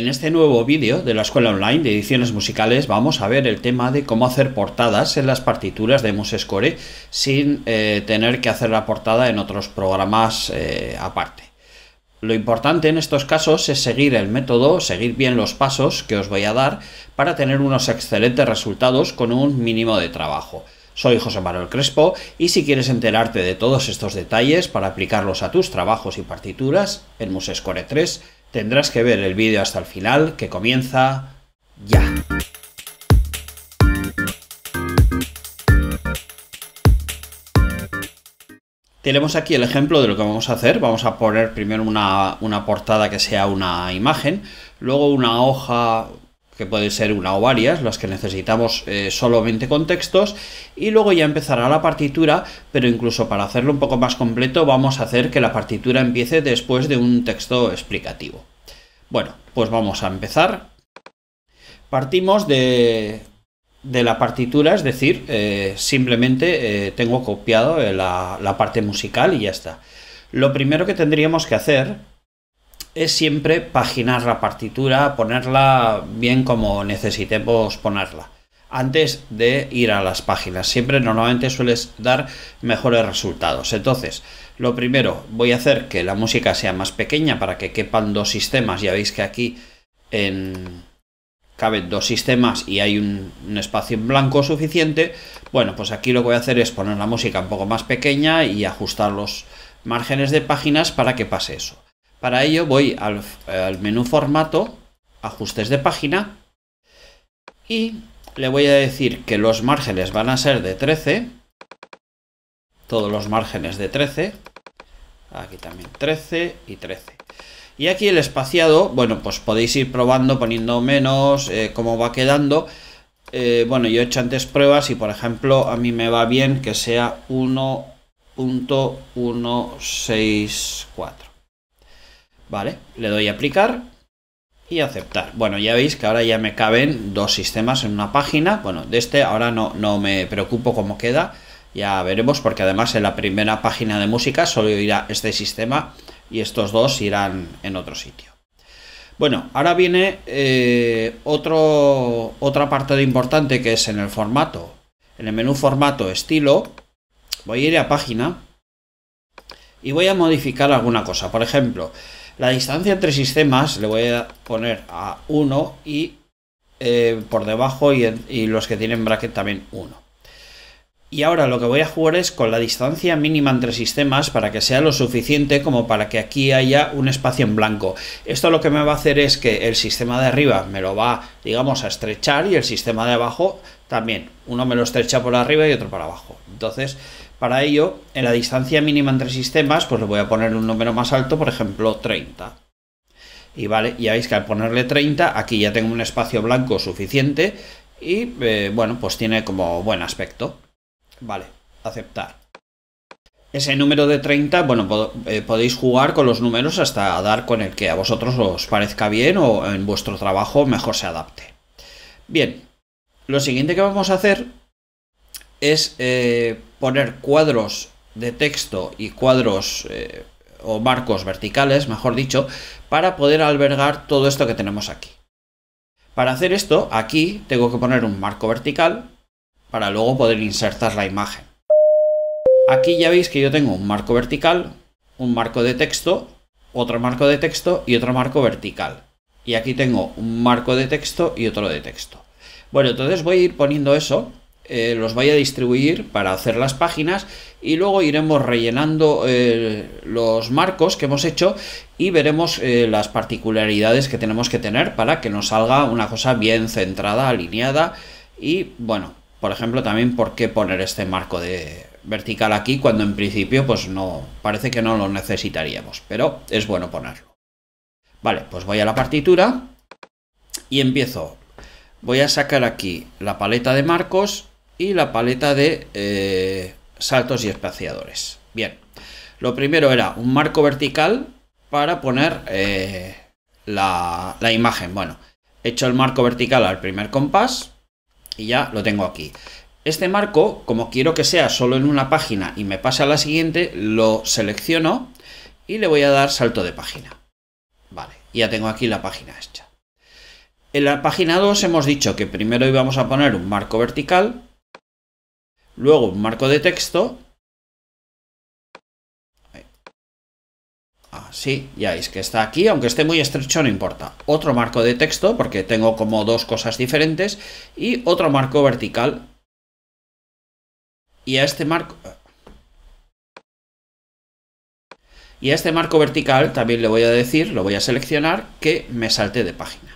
En este nuevo vídeo de la Escuela Online de Ediciones Musicales vamos a ver el tema de cómo hacer portadas en las partituras de MuseScore sin eh, tener que hacer la portada en otros programas eh, aparte. Lo importante en estos casos es seguir el método, seguir bien los pasos que os voy a dar para tener unos excelentes resultados con un mínimo de trabajo. Soy José Manuel Crespo y si quieres enterarte de todos estos detalles para aplicarlos a tus trabajos y partituras en MuseScore 3, Tendrás que ver el vídeo hasta el final, que comienza ya. Tenemos aquí el ejemplo de lo que vamos a hacer. Vamos a poner primero una, una portada que sea una imagen, luego una hoja que puede ser una o varias, las que necesitamos eh, solamente con textos, y luego ya empezará la partitura, pero incluso para hacerlo un poco más completo vamos a hacer que la partitura empiece después de un texto explicativo. Bueno, pues vamos a empezar. Partimos de, la partitura, es decir, eh, simplemente eh, tengo copiado la, la parte musical y ya está. Lo primero que tendríamos que hacer es siempre paginar la partitura, ponerla bien como necesitemos ponerla, antes de ir a las páginas. Siempre normalmente sueles dar mejores resultados. Entonces, lo primero, voy a hacer que la música sea más pequeña para que quepan dos sistemas. Ya veis que aquí en caben dos sistemas y hay un, un, espacio en blanco suficiente, bueno, pues aquí lo que voy a hacer es poner la música un poco más pequeña y ajustar los márgenes de páginas para que pase eso. Para ello voy eh, al, menú formato, ajustes de página y le voy a decir que los márgenes van a ser de 13, todos los márgenes de 13, aquí también 13 y 13. Y aquí el espaciado, bueno, pues podéis ir probando, poniendo menos, eh, cómo va quedando. Eh, bueno, yo he hecho antes pruebas y, por ejemplo, a mí me va bien que sea 1.164. Vale, le doy a aplicar y aceptar. Bueno, ya veis que ahora ya me caben dos sistemas en una página. Bueno, de este ahora no, no me preocupo cómo queda. Ya veremos porque además en la primera página de música solo irá este sistema y estos dos irán en otro sitio. Bueno, ahora viene eh, otro, otra parte de importante que es en el formato. En el menú formato estilo voy a ir a página y voy a modificar alguna cosa. Por ejemplo, la distancia entre sistemas le voy a poner a 1 y eh, por debajo y, los que tienen bracket también 1. Y ahora lo que voy a jugar es con la distancia mínima entre sistemas para que sea lo suficiente como para que aquí haya un espacio en blanco. Esto lo que me va a hacer es que el sistema de arriba me lo va, digamos, a estrechar y el sistema de abajo también. Uno me lo estrecha por arriba y otro para abajo. Entonces para ello, en la distancia mínima entre sistemas, pues le voy a poner un número más alto, por ejemplo 30. Y vale, ya veis que al ponerle 30, aquí ya tengo un espacio blanco suficiente y eh, bueno, pues tiene como buen aspecto. Vale, aceptar. Ese número de 30, bueno, eh, podéis jugar con los números hasta dar con el que a vosotros os parezca bien o en vuestro trabajo mejor se adapte. Bien, lo siguiente que vamos a hacer es eh, poner cuadros de texto y cuadros eh, o marcos verticales, mejor dicho, para poder albergar todo esto que tenemos aquí. Para hacer esto, aquí tengo que poner un marco vertical para luego poder insertar la imagen. Aquí ya veis que yo tengo un marco vertical, un marco de texto, otro marco de texto y otro marco vertical. Y aquí tengo un marco de texto y otro de texto. Bueno, entonces voy a ir poniendo eso eh, los vaya a distribuir para hacer las páginas y luego iremos rellenando eh, los marcos que hemos hecho y veremos eh, las particularidades que tenemos que tener para que nos salga una cosa bien centrada, alineada y bueno, por ejemplo también por qué poner este marco de vertical aquí cuando en principio pues no parece que no lo necesitaríamos, pero es bueno ponerlo. Vale, pues voy a la partitura y empiezo. Voy a sacar aquí la paleta de marcos y la paleta de eh, saltos y espaciadores. Bien, lo primero era un marco vertical para poner eh, la, la imagen. Bueno, he hecho el marco vertical al primer compás y ya lo tengo aquí. Este marco, como quiero que sea solo en una página y me pase a la siguiente, lo selecciono y le voy a dar salto de página. Vale, ya tengo aquí la página hecha. En la página 2 hemos dicho que primero íbamos a poner un marco vertical Luego un marco de texto. Así, ah, ya veis que está aquí, aunque esté muy estrecho no importa. Otro marco de texto, porque tengo como dos cosas diferentes, y otro marco vertical. Y a este marco... Y a este marco vertical también le voy a decir, lo voy a seleccionar, que me salte de página.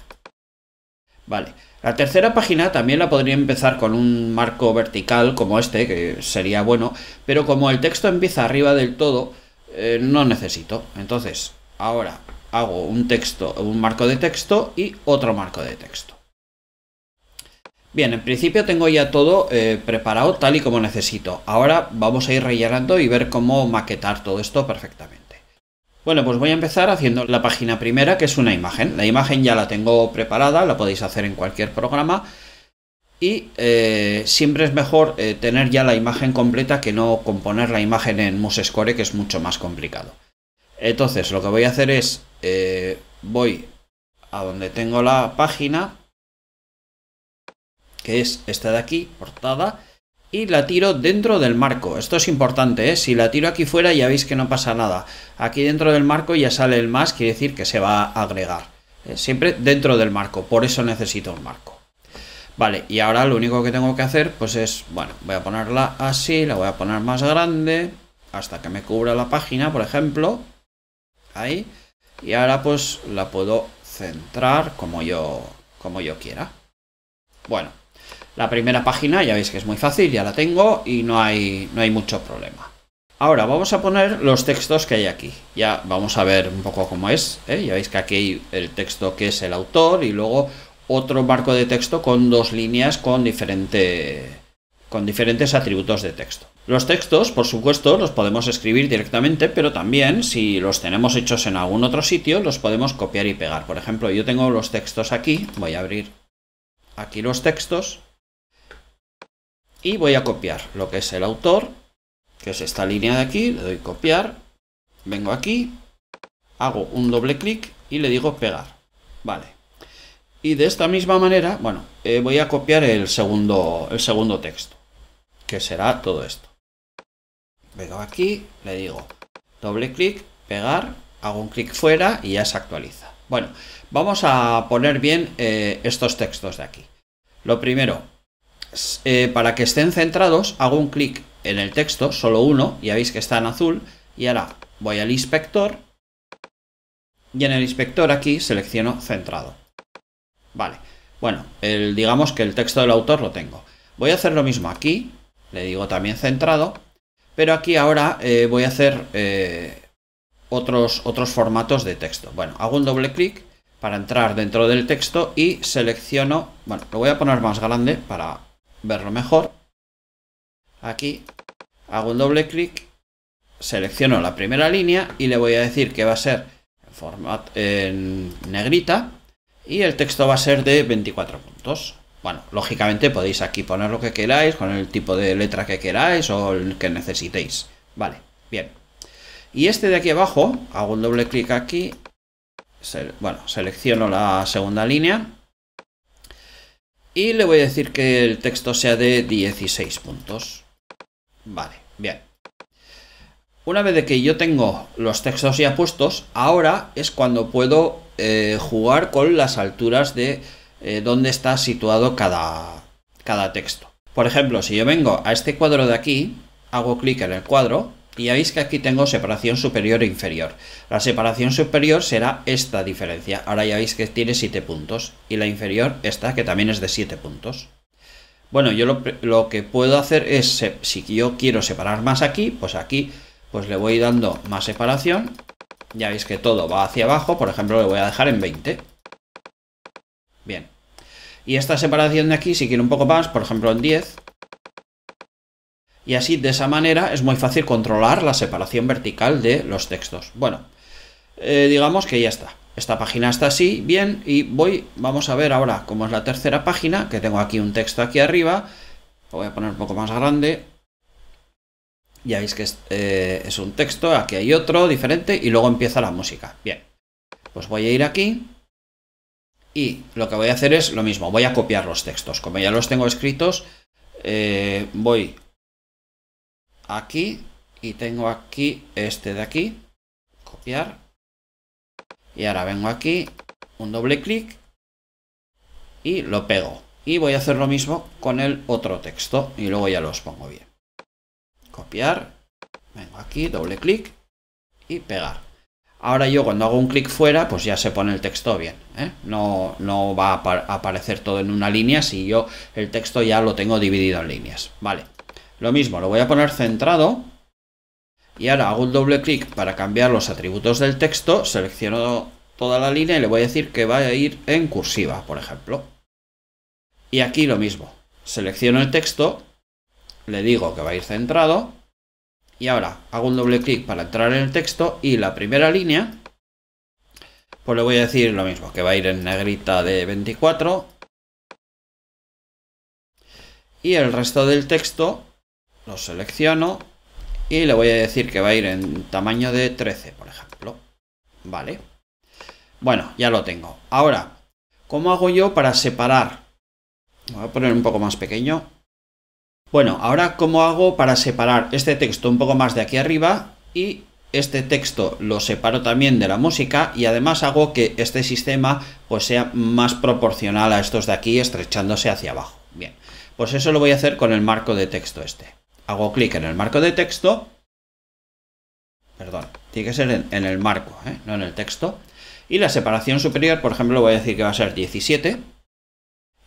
Vale. La tercera página también la podría empezar con un marco vertical como este, que sería bueno, pero como el texto empieza arriba del todo, eh, no necesito. Entonces, ahora hago un texto, un marco de texto y otro marco de texto. Bien, en principio tengo ya todo eh, preparado tal y como necesito. Ahora vamos a ir rellenando y ver cómo maquetar todo esto perfectamente. Bueno, pues voy a empezar haciendo la página primera, que es una imagen. La imagen ya la tengo preparada, la podéis hacer en cualquier programa. Y eh, siempre es mejor eh, tener ya la imagen completa que no componer la imagen en MuseScore, que es mucho más complicado. Entonces, lo que voy a hacer es, eh, voy a donde tengo la página, que es esta de aquí, portada, y la tiro dentro del marco. Esto es importante, ¿eh? si la tiro aquí fuera ya veis que no pasa nada. Aquí dentro del marco ya sale el más, quiere decir que se va a agregar. ¿eh? Siempre dentro del marco, por eso necesito un marco. Vale, y ahora lo único que tengo que hacer pues es, bueno, voy a ponerla así, la voy a poner más grande, hasta que me cubra la página, por ejemplo. Ahí. Y ahora pues la puedo centrar como yo, como yo quiera. Bueno, la primera página ya veis que es muy fácil, ya la tengo y no hay, no hay mucho problema. Ahora vamos a poner los textos que hay aquí. Ya vamos a ver un poco cómo es. ¿eh? Ya veis que aquí hay el texto que es el autor y luego otro marco de texto con dos líneas con, diferente, con diferentes atributos de texto. Los textos, por supuesto, los podemos escribir directamente, pero también si los tenemos hechos en algún otro sitio, los podemos copiar y pegar. Por ejemplo, yo tengo los textos aquí. Voy a abrir aquí los textos y voy a copiar lo que es el autor, que es esta línea de aquí, le doy copiar, vengo aquí, hago un doble clic y le digo pegar. Vale. Y de esta misma manera, bueno, eh, voy a copiar el segundo, el segundo texto, que será todo esto. Vengo aquí, le digo doble clic, pegar, hago un clic fuera y ya se actualiza. Bueno, vamos a poner bien eh, estos textos de aquí. Lo primero, eh, para que estén centrados, hago un clic en el texto, solo uno, ya veis que está en azul, y ahora voy al inspector, y en el inspector aquí selecciono centrado. Vale, bueno, digamos que el texto del autor lo tengo. Voy a hacer lo mismo aquí, le digo también centrado, pero aquí ahora eh, voy a hacer eh, otros, otros formatos de texto. Bueno, hago un doble clic para entrar dentro del texto y selecciono, bueno, lo voy a poner más grande para verlo mejor, aquí hago un doble clic, selecciono la primera línea y le voy a decir que va a ser en, negrita y el texto va a ser de 24 puntos. Bueno, lógicamente podéis aquí poner lo que queráis, con el tipo de letra que queráis o el que necesitéis. Vale, bien. Y este de aquí abajo, hago un doble clic aquí, bueno, selecciono la segunda línea y le voy a decir que el texto sea de 16 puntos. Vale, bien. Una vez que yo tengo los textos ya puestos, ahora es cuando puedo eh, jugar con las alturas de eh, dónde está situado cada, cada texto. Por ejemplo, si yo vengo a este cuadro de aquí, hago clic en el cuadro, y ya veis que aquí tengo separación superior e inferior. La separación superior será esta diferencia. Ahora ya veis que tiene 7 puntos. Y la inferior, esta, que también es de 7 puntos. Bueno, yo lo, que puedo hacer es, si yo quiero separar más aquí, pues aquí pues le voy dando más separación. Ya veis que todo va hacia abajo. Por ejemplo, le voy a dejar en 20. Bien. Y esta separación de aquí, si quiero un poco más, por ejemplo en 10, y así de esa manera es muy fácil controlar la separación vertical de los textos. Bueno, eh, digamos que ya está. Esta página está así, bien, y voy, vamos a ver ahora cómo es la tercera página, que tengo aquí un texto aquí arriba, voy a poner un poco más grande. Ya veis que eh, es, un texto, aquí hay otro diferente y luego empieza la música. Bien, pues voy a ir aquí y lo que voy a hacer es lo mismo, voy a copiar los textos. Como ya los tengo escritos, eh, voy aquí y tengo aquí este de aquí. Copiar. Y ahora vengo aquí, un doble clic y lo pego. Y voy a hacer lo mismo con el otro texto y luego ya los pongo bien. Copiar. Vengo aquí, doble clic y pegar. Ahora yo cuando hago un clic fuera, pues ya se pone el texto bien. ¿eh? No, no va a aparecer todo en una línea si yo el texto ya lo tengo dividido en líneas. Vale. Lo mismo, lo voy a poner centrado. Y ahora hago un doble clic para cambiar los atributos del texto, selecciono toda la línea y le voy a decir que va a ir en cursiva, por ejemplo. Y aquí lo mismo, selecciono el texto, le digo que va a ir centrado, y ahora hago un doble clic para entrar en el texto y la primera línea, pues le voy a decir lo mismo, que va a ir en negrita de 24, y el resto del texto lo selecciono y le voy a decir que va a ir en tamaño de 13, por ejemplo. Vale. Bueno, ya lo tengo. Ahora, ¿cómo hago yo para separar? Voy a poner un poco más pequeño. Bueno, ahora, ¿cómo hago para separar este texto un poco más de aquí arriba y este texto lo separo también de la música y además hago que este sistema pues sea más proporcional a estos de aquí estrechándose hacia abajo. Bien, pues eso lo voy a hacer con el marco de texto este hago clic en el marco de texto, perdón, tiene que ser en, el marco, ¿eh? no en el texto, y la separación superior, por ejemplo, voy a decir que va a ser 17,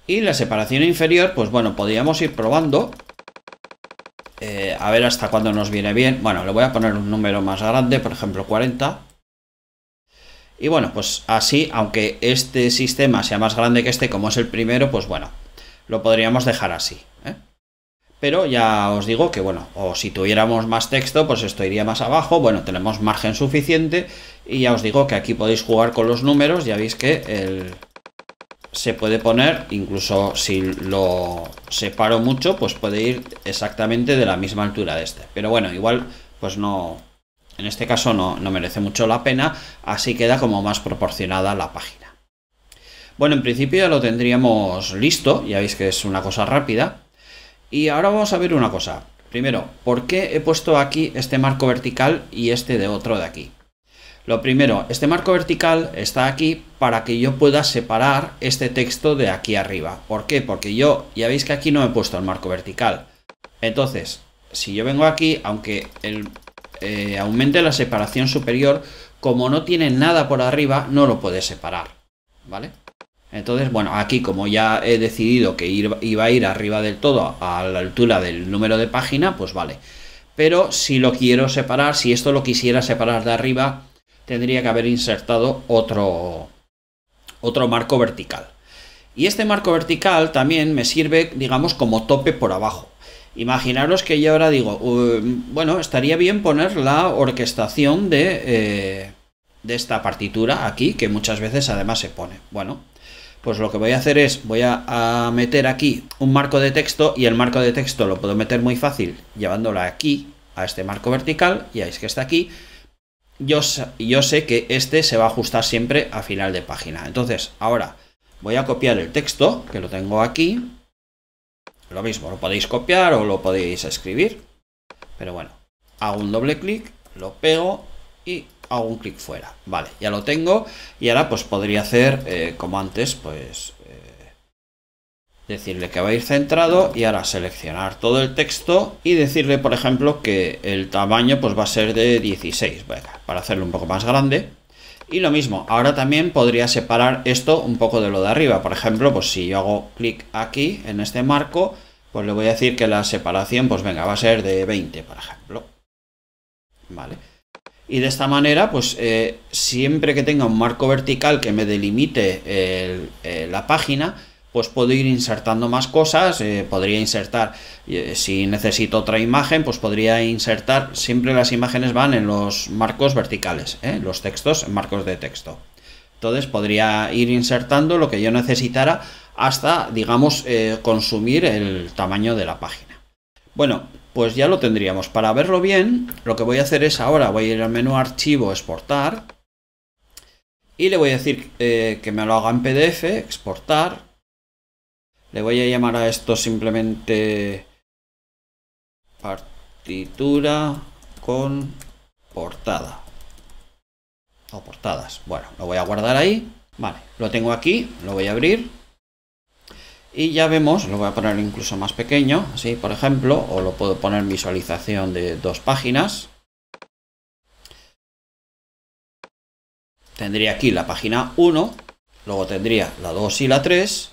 y la separación inferior, pues bueno, podríamos ir probando, eh, a ver hasta cuándo nos viene bien, bueno, le voy a poner un número más grande, por ejemplo 40, y bueno, pues así, aunque este sistema sea más grande que este, como es el primero, pues bueno, lo podríamos dejar así. Pero ya os digo que, bueno, o si tuviéramos más texto, pues esto iría más abajo. Bueno, tenemos margen suficiente. Y ya os digo que aquí podéis jugar con los números. Ya veis que el... se puede poner, incluso si lo separo mucho, pues puede ir exactamente de la misma altura de este. Pero bueno, igual, pues no... En este caso no, no merece mucho la pena, así queda como más proporcionada la página. Bueno, en principio ya lo tendríamos listo, ya veis que es una cosa rápida. Y ahora vamos a ver una cosa. Primero, ¿por qué he puesto aquí este marco vertical y este de otro de aquí? Lo primero, este marco vertical está aquí para que yo pueda separar este texto de aquí arriba. ¿Por qué? Porque yo, ya veis que aquí no he puesto el marco vertical. Entonces, si yo vengo aquí, aunque eh, aumente la separación superior, como no tiene nada por arriba, no lo puede separar. ¿Vale? Entonces, bueno, aquí como ya he decidido que iba a ir arriba del todo a la altura del número de página, pues vale. Pero si lo quiero separar, si esto lo quisiera separar de arriba, tendría que haber insertado otro, otro marco vertical. Y este marco vertical también me sirve, digamos, como tope por abajo. Imaginaros que yo ahora digo, bueno, estaría bien poner la orquestación de... Eh, de esta partitura aquí, que muchas veces además se pone. Bueno, pues lo que voy a hacer es, voy a, meter aquí un marco de texto y el marco de texto lo puedo meter muy fácil llevándola aquí a este marco vertical, ya es que está aquí. Yo, yo sé que este se va a ajustar siempre a final de página. Entonces, ahora voy a copiar el texto, que lo tengo aquí. Lo mismo, lo podéis copiar o lo podéis escribir. Pero bueno, hago un doble clic, lo pego y hago un clic fuera. Vale, ya lo tengo. Y ahora pues podría hacer eh, como antes, pues eh, decirle que va a ir centrado y ahora seleccionar todo el texto y decirle por ejemplo que el tamaño pues va a ser de 16 para hacerlo un poco más grande y lo mismo ahora también podría separar esto un poco de lo de arriba por ejemplo pues si yo hago clic aquí en este marco pues le voy a decir que la separación pues venga va a ser de 20 por ejemplo vale y de esta manera, pues eh, siempre que tenga un marco vertical que me delimite eh, la página, pues puedo ir insertando más cosas, eh, podría insertar, si necesito otra imagen, pues podría insertar, siempre las imágenes van en los marcos verticales, los textos en marcos de texto. Entonces podría ir insertando lo que yo necesitara hasta, digamos, consumir el tamaño de la página. Bueno, pues ya lo tendríamos. Para verlo bien, lo que voy a hacer es ahora, voy a ir al menú archivo, exportar, y le voy a decir eh, que me lo haga en PDF, exportar. Le voy a llamar a esto simplemente partitura con portada. O portadas. Bueno, lo voy a guardar ahí. Vale, lo tengo aquí, lo voy a abrir y ya vemos, lo voy a poner incluso más pequeño, así por ejemplo, o lo puedo poner visualización de dos páginas. Tendría aquí la página 1, luego tendría la 2 y la 3,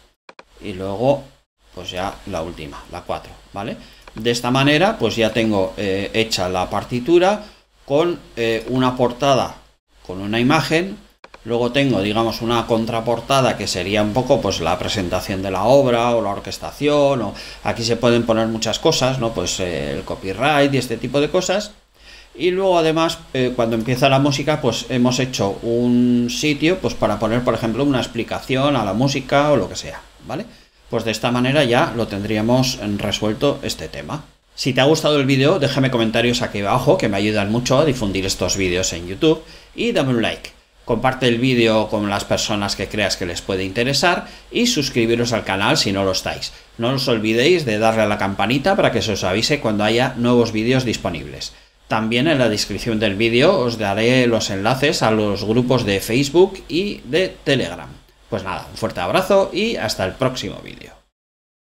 y luego pues ya la última, la 4, ¿vale? De esta manera pues ya tengo eh, hecha la partitura con eh, una portada, con una imagen, Luego tengo, digamos, una contraportada que sería un poco pues la presentación de la obra o la orquestación o aquí se pueden poner muchas cosas, ¿no? Pues eh, el copyright y este tipo de cosas. Y luego además, eh, cuando empieza la música, pues hemos hecho un sitio pues para poner, por ejemplo, una explicación a la música o lo que sea, ¿vale? Pues de esta manera ya lo tendríamos resuelto este tema. Si te ha gustado el vídeo, déjame comentarios aquí abajo que me ayudan mucho a difundir estos vídeos en YouTube y dame un like comparte el vídeo con las personas que creas que les puede interesar y suscribiros al canal si no lo estáis. No os olvidéis de darle a la campanita para que se os avise cuando haya nuevos vídeos disponibles. También en la descripción del vídeo os daré los enlaces a los grupos de Facebook y de Telegram. Pues nada, un fuerte abrazo y hasta el próximo vídeo.